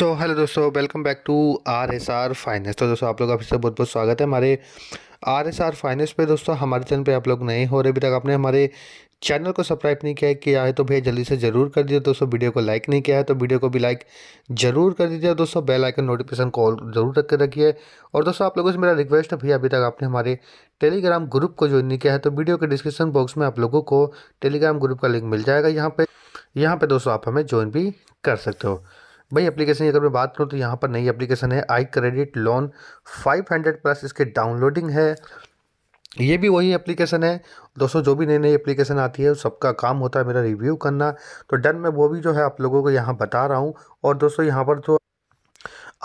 सो hello दोस्तों welcome back to R S R finance तो दोस्तों आप लोग आप से बहुत बहुत स्वागत है हमारे आर एस आर फाइनेंस पे दोस्तों हमारे चैनल पे आप लोग नए हो रहे अभी तक आपने हमारे चैनल को सब्सक्राइब नहीं किया है किया है तो भैया जल्दी से जरूर कर दीजिए दोस्तों वीडियो को लाइक नहीं किया है तो वीडियो को भी लाइक जरूर कर दीजिए दोस्तों बेल आइकन नोटिफिकेशन कॉल जरूर रख कर रखिए और दोस्तों आप लोगों से मेरा रिक्वेस्ट है भैया अभी तक आपने हमारे टेलीग्राम ग्रुप को ज्वाइन नहीं किया है तो वीडियो के डिस्क्रिप्शन बॉक्स में आप लोगों को टेलीग्राम ग्रुप का लिंक मिल जाएगा यहाँ पर यहाँ पर दोस्तों आप हमें ज्वाइन भी कर सकते हो वही एप्लीकेशन की अगर मैं बात करूँ तो यहाँ पर नई एप्लीकेशन है आई क्रेडिट लोन 500 प्लस इसके डाउनलोडिंग है ये भी वही एप्लीकेशन है दोस्तों जो भी नई नई एप्लीकेशन आती है सबका काम होता है मेरा रिव्यू करना तो डन मैं वो भी जो है आप लोगों को यहाँ बता रहा हूँ और दोस्तों यहाँ पर जो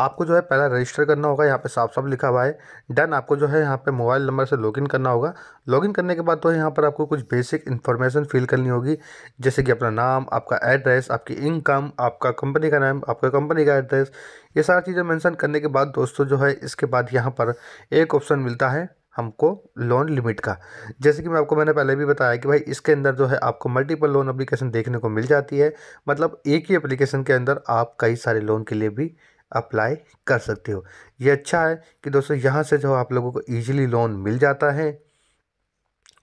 आपको जो है पहला रजिस्टर करना होगा यहाँ पे साफ साफ लिखा हुआ है डन आपको जो है यहाँ पे मोबाइल नंबर से लॉगिन करना होगा लॉगिन करने के बाद तो यहाँ पर आपको कुछ बेसिक इन्फॉर्मेशन फिल करनी होगी जैसे कि अपना नाम आपका एड्रेस आपकी इनकम आपका कंपनी का नाम आपका कंपनी का एड्रेस ये सारी चीज़ें मैंसन करने के बाद दोस्तों जो है इसके बाद यहाँ पर एक ऑप्शन मिलता है हमको लोन लिमिट का जैसे कि मैं आपको मैंने पहले भी बताया कि भाई इसके अंदर जो है आपको मल्टीपल लोन एप्लीकेशन देखने को मिल जाती है मतलब एक ही एप्लीकेशन के अंदर आप कई सारे लोन के लिए भी अप्लाई कर सकते हो ये अच्छा है कि दोस्तों यहाँ से जो आप लोगों को ईजिली लोन मिल जाता है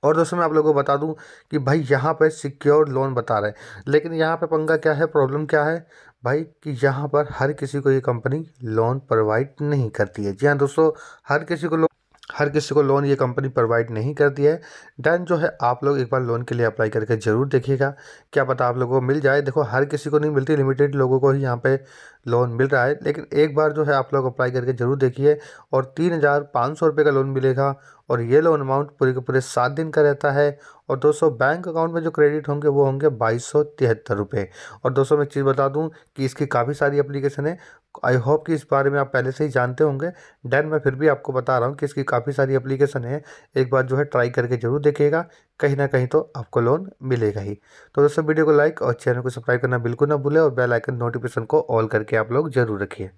और दोस्तों मैं आप लोगों को बता दूं कि भाई यहाँ पर सिक्योर लोन बता रहे हैं लेकिन यहाँ पर पंगा क्या है प्रॉब्लम क्या है भाई कि यहाँ पर हर किसी को ये कंपनी लोन प्रोवाइड नहीं करती है जी हाँ दोस्तों हर किसी को लोन हर किसी को लोन ये कंपनी प्रोवाइड नहीं करती है डन जो है आप लोग एक बार लोन के लिए अप्लाई करके ज़रूर देखिएगा क्या पता आप लोगों को मिल जाए देखो हर किसी को नहीं मिलती लिमिटेड लोगों को ही यहाँ पे लोन मिल रहा है लेकिन एक बार जो है आप लोग अप्लाई करके ज़रूर देखिए और तीन हज़ार पाँच सौ रुपये का लोन मिलेगा और ये लोन अमाउंट पूरे के पूरे सात दिन का रहता है और दोस्तों बैंक अकाउंट में जो क्रेडिट होंगे वो होंगे बाईस सौ तिहत्तर रुपये और दोस्तों मैं एक चीज़ बता दूँ कि इसकी काफ़ी सारी अप्लीकेशन है आई होप कि इस बारे में आप पहले से ही जानते होंगे डैन मैं फिर भी आपको बता रहा हूँ कि इसकी काफ़ी सारी एप्लीकेशन है एक बार जो है ट्राई करके ज़रूर देखिएगा कहीं ना कहीं तो आपको लोन मिलेगा ही तो दोस्तों वीडियो को लाइक और चैनल को सब्सक्राइब करना बिल्कुल ना भूलें और बेल आइकन नोटिफिकेशन को ऑल करके आप लोग जरूर रखिए